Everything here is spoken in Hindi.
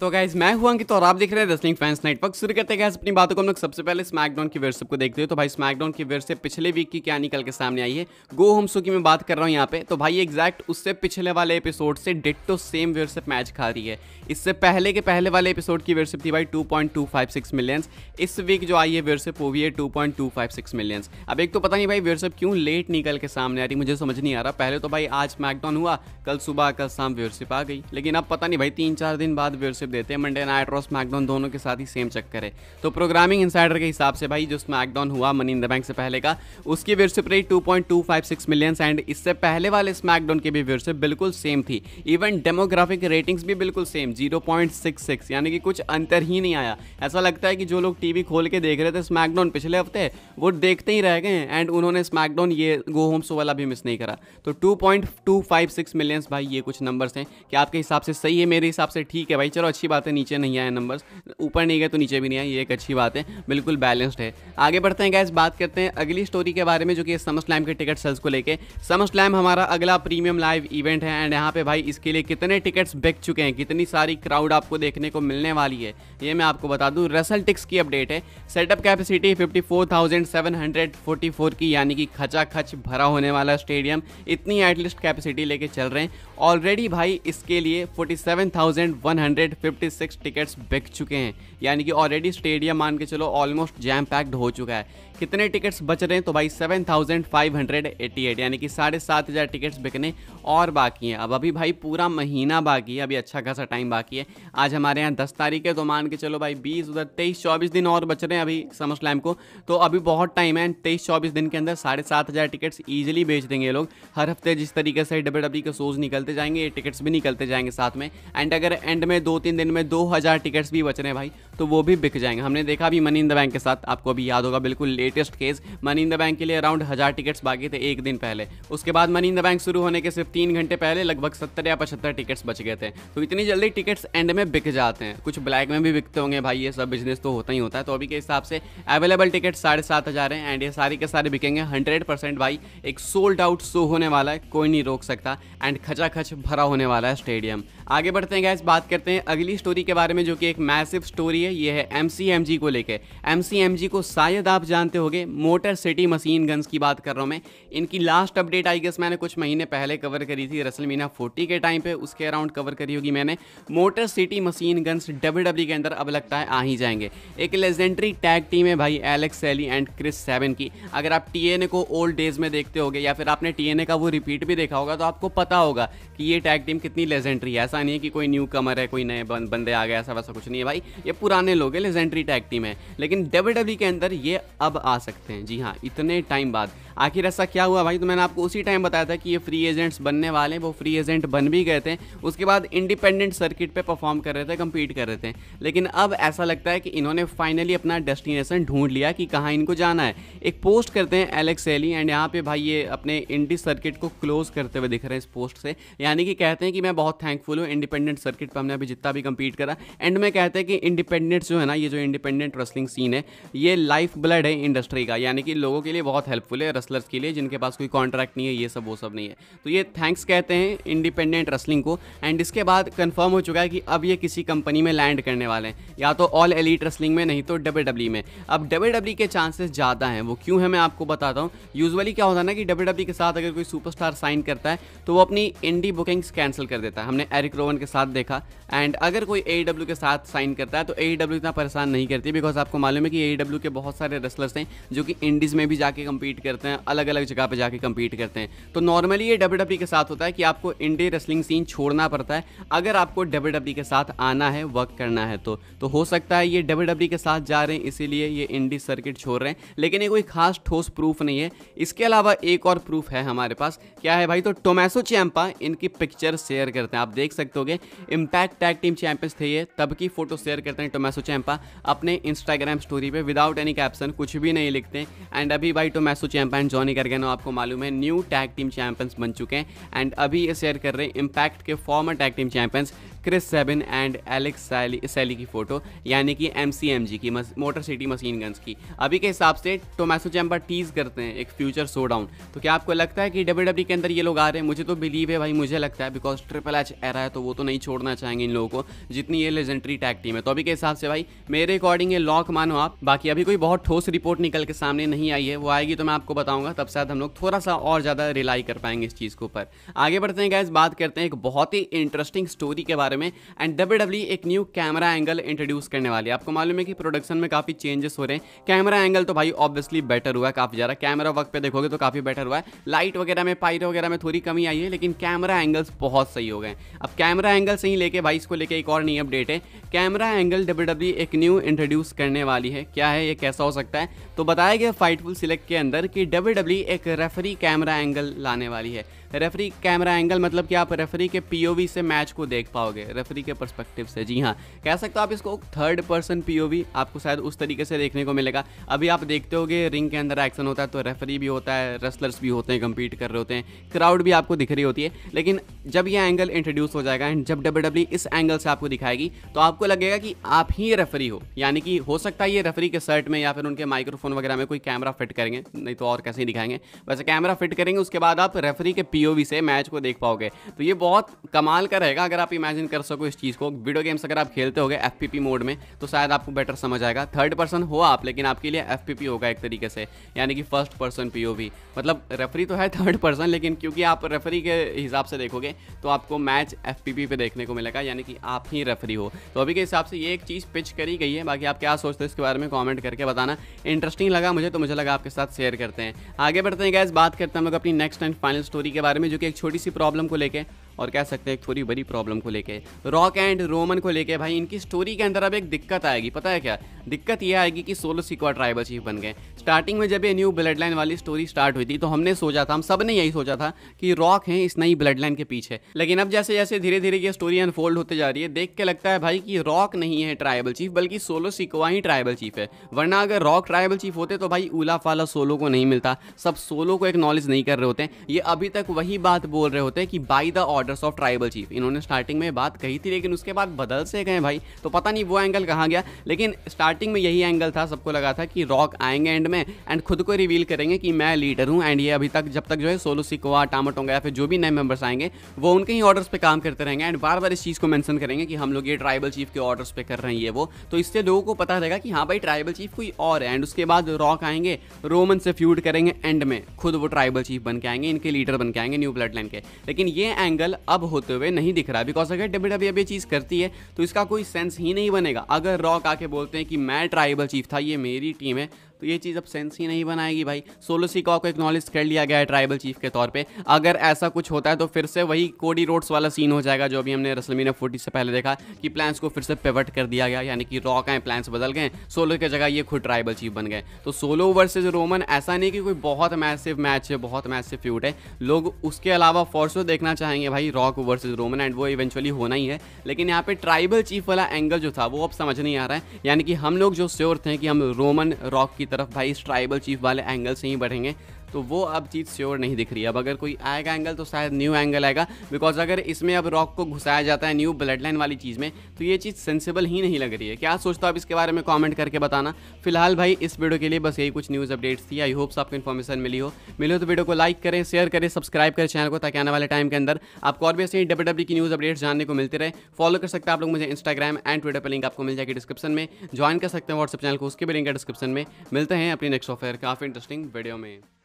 तो गाइज मैं हुआ कि तो और आप देख रहे हैं रेसलिंग फैंस नेटवर्क शुरू करते हैं अपनी बातों को हम लोग सबसे पहले स्मैकडाउन की वेरसिप को देखते हैं तो भाई स्मैकडाउन की वेरसिप पिछले वीक की क्या निकल के सामने आई है गो होम की मैं बात कर रहा हूँ यहाँ पे तो भाई एग्जैक्ट उससे पिछले वाले एपिसोड से टू सेम वेरसिप मैच खा रही है इससे पहले के पहले वाले एपिसोड की वेरसिप थी भाई two point two five six millions इस वीक जो आई है वेरसिप वो भी है टू पॉइंट टू फाइव सिक्स मिलियंस अब एक तो पता नहीं भाई वेरसिप क्यों लेट निकल के सामने आ रही मुझे समझ नहीं आ रहा पहले तो भाई आज स्मैकडाउन हुआ कल सुबह कल शाम वेरसिप आ गई लेकिन अब पता नहीं भाई तीन चार दिन बाद वेरसिप देते हैं मंडे नाइट और मैकडॉन दोनों के साथ ही सेम चक्कर है तो प्रोग्रामिंग इंसाइडर के हिसाब से भाई जो स्मैकडॉन हुआ मनी इन द बैंक से पहले का उसकी व्यवसिप रही two two point five six million and इससे पहले वाले स्मैकडॉन की भी व्यवसिप बिल्कुल सेम थी इवन डेमोग्राफिक रेटिंग्स भी बिल्कुल same zero point six six यानी कि कुछ अंतर ही नहीं आया ऐसा लगता है कि जो लोग टीवी खोल के देख रहे थे स्मैकडॉन पिछले हफ्ते वो देखते ही रह गए एंड उन्होंने स्मैकडॉन ये गो होम सो वाला भी मिस नहीं करा तो two point two five six millions भाई ये कुछ नंबर्स हैं कि आपके हिसाब से सही है मेरे हिसाब से ठीक है भाई चलो अच्छी बात है नीचे नहीं आए नंबर्स ऊपर नहीं गए तो नीचे भी नहीं आए ये एक अच्छी बात है बिल्कुल बैलेंस्ड है आगे बढ़ते हैं गैस बात करते हैं अगली स्टोरी के बारे में जो कि समर स्लैम के टिकट सेल्स को लेकर समर स्लैम हमारा अगला प्रीमियम लाइव इवेंट है एंड यहाँ पे भाई इसके लिए कितने टिकट्स बिक चुके हैं कितनी सारी क्राउड आपको देखने को मिलने वाली है ये मैं आपको बता दूँ रसल टिक्स की अपडेट है सेटअप कैपेसिटी फिफ्टी की यानी कि खचा खच भरा होने वाला स्टेडियम इतनी एटलीस्ट कैपेसिटी लेके चल रहे हैं ऑलरेडी भाई इसके लिए 47,150 256 टिकट्स बिक चुके हैं यानी कि ऑलरेडी स्टेडियम मान के चलो ऑलमोस्ट जैम पैक्ड हो चुका है कितने टिकट्स बच रहे हैं तो भाई 7588 यानी कि साढ़े सात हज़ार टिकट्स बिकने और बाकी हैं अब अभी भाई पूरा महीना बाकी है अभी अच्छा खासा टाइम बाकी है आज हमारे यहाँ दस तारीख है तो मान के चलो भाई बीस उधर तेईस चौबीस दिन और बच रहे हैं अभी समर स्लैम को तो अभी बहुत टाइम है तेईस चौबीस दिन के अंदर साढ़े सात हज़ार टिकट्स ईजिली बेच देंगे लोग हर हफ्ते जिस तरीके से डब्ल्यू डब्ल्यू e के शोज़ निकलते जाएंगे ये टिकट्स भी निकलते जाएंगे साथ में एंड अगर एंड में दो तीन तीन दिन में दो हज़ार टिकट्स भी बच रहे हैं भाई तो वो भी बिक जाएंगे हमने देखा भी मनी इन द बैंक के साथ आपको अभी याद होगा बिल्कुल latest case Money in the Bank के लिए अराउंड हज़ार टिकट्स बाकी थे एक दिन पहले उसके बाद मनी इन द बैंक शुरू होने के सिर्फ तीन घंटे पहले लगभग सत्तर या पचहत्तर टिकट्स बच गए थे तो इतनी जल्दी टिकट्स एंड में बिक जाते हैं कुछ ब्लैक में भी बिकते होंगे भाई ये सब बिजनेस तो होता ही होता है तो अभी के हिसाब से अवेलेबल टिकट साढ़े सात हज़ार हैं एंड ये सारे के सारे बिकेंगे हंड्रेड परसेंट भाई एक सोल्ड आउट शो होने वाला है कोई नहीं रोक सकता एंड खचाखच भरा होने वाला है स्टेडियम आगे बढ़ते हैं गैस बात करते हैं अगली स्टोरी के बारे में जो कि एक मैसिव स्टोरी है ये है एम सी को लेकर एम सी को शायद आप जानते गए मोटर सिटी मशीन गन्स की बात कर रहा हूँ मैं इनकी लास्ट अपडेट आई गेस मैंने कुछ महीने पहले कवर करी थी रसल मीना फोर्टी के टाइम पर उसके अराउंड कवर करी होगी मैंने Motor City Machine Guns W के अंदर अब लगता है आ ही जाएंगे एक लेजेंडरी टैग टीम है भाई Alex Shelley and Chris Sabin की अगर आप टी को ओल्ड डेज में देखते हो या फिर आपने टी का वो रिपीट भी देखा होगा तो आपको पता होगा कि ये टैग टीम कितनी लेजेंडरी है ऐसा ऐसा नहीं है कि कोई न्यू कमर है कोई नए बंदे आ गए ऐसा वैसा कुछ नहीं है भाई ये पुराने लोग हैं लेजेंड्री टैग टीम है लेकिन डब्ल्यू e के अंदर ये अब आ सकते हैं जी हाँ इतने टाइम बाद आखिर ऐसा क्या हुआ भाई तो मैंने आपको उसी टाइम बताया था कि ये फ्री एजेंट्स बनने वाले हैं वो फ्री एजेंट बन भी गए थे उसके बाद इंडिपेंडेंट सर्किट पे परफॉर्म कर रहे थे कम्पीट कर रहे थे लेकिन अब ऐसा लगता है कि इन्होंने फाइनली अपना डेस्टिनेशन ढूंढ लिया कि कहाँ इनको जाना है एक पोस्ट करते हैं एलेक्स एली एंड यहाँ पे भाई ये अपने इंडी सर्किट को क्लोज करते हुए दिख रहे हैं इस पोस्ट से यानी कि कहते हैं कि मैं बहुत थैंकफुल हूँ इंडिपेंडेंट सर्किट पर हमने अभी जितना भी कंपीट करा एंड में कहते हैं कि इंडिपेंडेंट जो है ना ये जो इंडिपेंडेंट रेसलिंग सीन है ये लाइफ ब्लड है इंडस्ट्री का यानी कि लोगों के लिए बहुत हेल्पफुल है रेसलर्स के लिए जिनके पास कोई कॉन्ट्रैक्ट नहीं है ये सब वो सब नहीं है तो ये थैंक्स कहते हैं इंडिपेंडेंट रेस्लिंग को एंड इसके बाद कन्फर्म हो चुका है कि अब ये किसी कंपनी में लैंड करने वाले हैं या तो ऑल एलिट रेस्लिंग में नहीं तो डब्ल्यू e में अब डब्ल्यू e के चांसेस ज़्यादा हैं वो क्यों है मैं आपको बताता हूँ यूजली क्या होता है ना कि डब्ल्यू e के साथ अगर कोई सुपरस्टार साइन करता है तो वो अपनी इंडी बुकिंग्स कैंसिल कर देता है हमने एरिक वन के साथ देखा एंड अगर कोई ए e के साथ साइन करता है तो ए e इतना परेशान नहीं करती बिकॉज आपको मालूम है कि ए e के बहुत सारे रेसलर्स हैं जो कि इंडीज़ में भी जाके कम्पीट करते हैं अलग अलग जगह पर जाके कम्पीट करते हैं तो नॉर्मली ये डब्ल्यू के साथ होता है कि आपको इंडी रेसलिंग सीन छोड़ना पड़ता है अगर आपको डब्ल्यू के साथ आना है वर्क करना है तो, तो हो सकता है ये डब्ल्यू के साथ जा रहे हैं इसीलिए ये इंडी सर्किट छोड़ रहे हैं लेकिन ये कोई खास ठोस प्रूफ नहीं है इसके अलावा एक और प्रूफ है हमारे पास क्या है भाई तो टोमेसो चैंपा इनकी पिक्चर शेयर करते हैं आप देख सकते होगे इम्पैक्ट टैग टीम चैंपियंस थे ये तब की फोटो शेयर करते हैं टोमेसो चैंपा अपने इंस्टाग्राम स्टोरी पे विदाउट एनी कैप्शन कुछ भी नहीं लिखते एंड अभी भाई टोमेसो चैंपा एंड जॉनी कर आपको मालूम है न्यू टैग टीम चैंपियंस बन चुके हैं एंड अभी ये शेयर कर रहे हैं इम्पैक्ट के former tag team champions Chris Sabin and Alex Shelley की फ़ोटो यानी कि एम सी एम जी की मोटर सिटी मशीन गन्स की अभी के हिसाब से टोमैसो चैम्बर टीज करते हैं एक फ्यूचर शो डाउन तो क्या आपको लगता है कि डब्ल्यू e के अंदर ये लोग आ रहे हैं मुझे तो बिलीव है भाई मुझे लगता है बिकॉज ट्रिपल एच एरा है तो वो तो नहीं छोड़ना चाहेंगे इन लोगों को जितनी ये लेजेंडरी टैग टीम है तो अभी के हिसाब से भाई मेरे अकॉर्डिंग ये लॉक मानो आप बाकी अभी कोई बहुत ठोस रिपोर्ट निकल के सामने नहीं आई है वो आएगी तो मैं आपको बताऊंगा तब शायद हम लोग थोड़ा सा और ज़्यादा रिलाई कर पाएंगे इस चीज़ के ऊपर आगे बढ़ते हैं गैस बात करते हैं एक बहुत ही इंटरेस्टिंग स्टोरी के बारे बारे में एंड डब्ल्यू डब्ल्यू एक न्यू कैमरा एंगल इंट्रोड्यूस करने वाली है आपको मालूम है कि प्रोडक्शन में काफ़ी चेंजेस हो रहे हैं कैमरा एंगल तो भाई ऑब्वियसली बेटर हुआ है काफ़ी ज़्यादा कैमरा वर्क पे देखोगे तो काफ़ी बेटर हुआ है लाइट वगैरह में पाइट वगैरह में थोड़ी कमी आई है लेकिन कैमरा एंगल्स बहुत सही हो गए अब कैमरा एंगल से ही लेके भाई इसको लेके एक और नई अपडेट है कैमरा एंगल डब्ल्यू एक न्यू इंट्रोड्यूस करने वाली है क्या है ये कैसा हो सकता है तो बताया गया फाइटफुल सिलेक्ट के अंदर कि डब्ल्यू e एक रेफरी कैमरा एंगल लाने वाली है रेफरी कैमरा एंगल मतलब कि आप रेफरी के पीओवी से मैच को देख पाओगे रेफरी के परस्पेक्टिव से जी हाँ कह सकते हो आप इसको थर्ड पर्सन पीओवी आपको शायद उस तरीके से देखने को मिलेगा अभी आप देखते होगे रिंग के अंदर एक्शन होता है तो रेफरी भी होता है रेस्लर्स भी होते हैं कम्पीट कर रहे होते हैं क्राउड भी आपको दिख रही होती है लेकिन जब यह एंगल इंट्रोड्यूस हो जाएगा एंड जब डब्ल्यू e इस एंगल से आपको दिखाएगी तो आपको लगेगा कि आप ही रेफरी हो यानी कि हो सकता है ये रेफरी के शर्ट में या फिर उनके माइक्रोफोन वगैरह में कोई कैमरा फिट करेंगे नहीं तो और कैसे दिखाएंगे वैसे कैमरा फिट करेंगे उसके बाद आप रेफरी के पी पीओवी से मैच को देख पाओगे तो ये बहुत कमाल का रहेगा अगर आप इमेजिन कर सको इस चीज़ को वीडियो गेम्स अगर आप खेलते हो गए मोड में तो शायद आपको बेटर समझ आएगा थर्ड पर्सन हो आप लेकिन आपके लिए एफ होगा एक तरीके से यानी कि फर्स्ट पर्सन पी मतलब रेफरी तो है थर्ड पर्सन लेकिन क्योंकि आप रेफरी के हिसाब से देखोगे तो आपको मैच एफ पे देखने को मिलेगा यानी कि आप ही रेफरी हो तो अभी के हिसाब से ये एक चीज़ पिच करी गई है बाकी आप क्या सोचते हैं इसके बारे में कॉमेंट करके बताना इंटरेस्टिंग लगा मुझे तो मुझे लगा आपके साथ शेयर करते हैं आगे बढ़ते हैं गैस बात करते हैं हम लोग अपनी नेक्स्ट एंड फाइनल स्टोरी के बारे बारे में जो कि एक छोटी सी प्रॉब्लम को लेकर और कह सकते हैं एक थोड़ी बड़ी प्रॉब्लम को लेके रॉक एंड रोमन को लेके भाई इनकी स्टोरी के अंदर अब एक दिक्कत आएगी पता है क्या दिक्कत यह आएगी कि सोलो सिक्वा ट्राइबल चीफ बन गए स्टार्टिंग में जब ये न्यू ब्लड लाइन वाली स्टोरी स्टार्ट हुई थी तो हमने सोचा था हम सब ने यही सोचा था कि रॉक है इस नई ब्लड लाइन के पीछे लेकिन अब जैसे जैसे धीरे धीरे ये स्टोरी अनफोल्ड होते जा रही है देख के लगता है भाई कि रॉक नहीं है ट्राइबल चीफ बल्कि सोलो सिक्वा ही ट्राइबल चीफ है वरना अगर रॉक ट्राइबल चीफ होते तो भाई उला फाला सोलो को नहीं मिलता सब सोलो को एक नॉलेज नहीं कर रहे होते ये अभी तक वही बात बोल रहे होते हैं कि by the order fathers of tribal chief इन्होंने स्टार्टिंग में बात कही थी लेकिन उसके बाद बदल से गए भाई तो पता नहीं वो एंगल कहाँ गया लेकिन स्टार्टिंग में यही एंगल था सबको लगा था कि रॉक आएंगे एंड में एंड खुद को रिवील करेंगे कि मैं लीडर हूँ एंड ये अभी तक जब तक जो है सोलो सिकवा टामाटोंगा या फिर जो भी नए मेंबर्स आएंगे वो उनके ही ऑर्डर्स पर काम करते रहेंगे एंड बार बार इस चीज़ को मैंसन करेंगे कि हम लोग ये ट्राइबल चीफ के ऑर्डर्स पर कर रहे हैं ये वो तो इससे लोगों को पता रहेगा कि हाँ भाई ट्राइबल चीफ कोई और है एंड उसके बाद रॉक आएंगे रोमन से फ्यूड करेंगे एंड में खुद वो ट्राइबल चीफ बन के आएंगे इनके लीडर बन के आएंगे न्यू ब्लड लाइन के लेकिन ये एंगल अब होते हुए नहीं दिख रहा बिकॉज अगर डब्ल्यू e डब्ल्यू ये चीज़ करती है तो इसका कोई सेंस ही नहीं बनेगा अगर रॉक आके बोलते हैं कि मैं ट्राइबल चीफ था ये मेरी टीम है तो ये चीज़ अब सेंस ही नहीं बनाएगी भाई सोलो सिकाओ को एक्नॉलेज कर लिया गया है ट्राइबल चीफ के तौर पर अगर ऐसा कुछ होता है तो फिर से वही कोडी रोड्स वाला सीन हो जाएगा जो अभी हमने रसलमीना फोर्टी से पहले देखा कि प्लान्स को फिर से पेवट कर दिया गया यानी कि रॉक आए प्लान्स बदल गए सोलो की जगह ये खुद ट्राइबल चीफ बन गए तो सोलो वर्सेज रोमन ऐसा नहीं कि कोई बहुत मैसिव मैच है बहुत मैसिव फ्यूट है लोग उसके अलावा फोर्सो देखना चाहेंगे भाई रॉक वर्सेज रोमन एंड वो इवेंचुअली होना ही है लेकिन यहाँ पे ट्राइबल चीफ वाला एंगल जो था वो अब समझ नहीं आ रहा है यानी कि हम लोग जो श्योर थे कि हम रोमन रॉक की तरफ भाई इस ट्राइबल चीफ वाले एंगल से ही बढ़ेंगे तो वो अब चीज़ श्योर नहीं दिख रही अब अगर कोई आएगा एंगल तो शायद न्यू एंगल आएगा बिकॉज अगर इसमें अब रॉक को घुसाया जाता है न्यू ब्लड लाइन वाली चीज़ में तो ये चीज़ सेंसिबल ही नहीं लग रही है क्या सोचता हो आप इसके बारे में कॉमेंट करके बताना फिलहाल भाई इस वीडियो के लिए बस यही कुछ न्यूज़ अपडेट्स थी आई होप्स आपको इन्फॉर्मेशन मिली हो मिले तो वीडियो को लाइक करें शेयर करें सब्सक्राइब करें चैनल को ताकि आने वाले टाइम के अंदर आपको और भी ऐसे ही डब्ल्यू e की न्यूज़ अपडेट्स जानने को मिलते रहे फॉलो कर सकते हैं आप लोग मुझे इंस्टाग्राम एंड ट्विटर पर लिंक आपको मिल जाएगी डिस्क्रिप्शन में ज्वाइन कर सकते हैं व्हाट्सअप चैनल को उसके भी लिंक है डिस्क्रिप्शन में मिलते हैं अपनी नेक्स्ट ऑफर काफ़ी इंटरेस्टिंग वीडियो में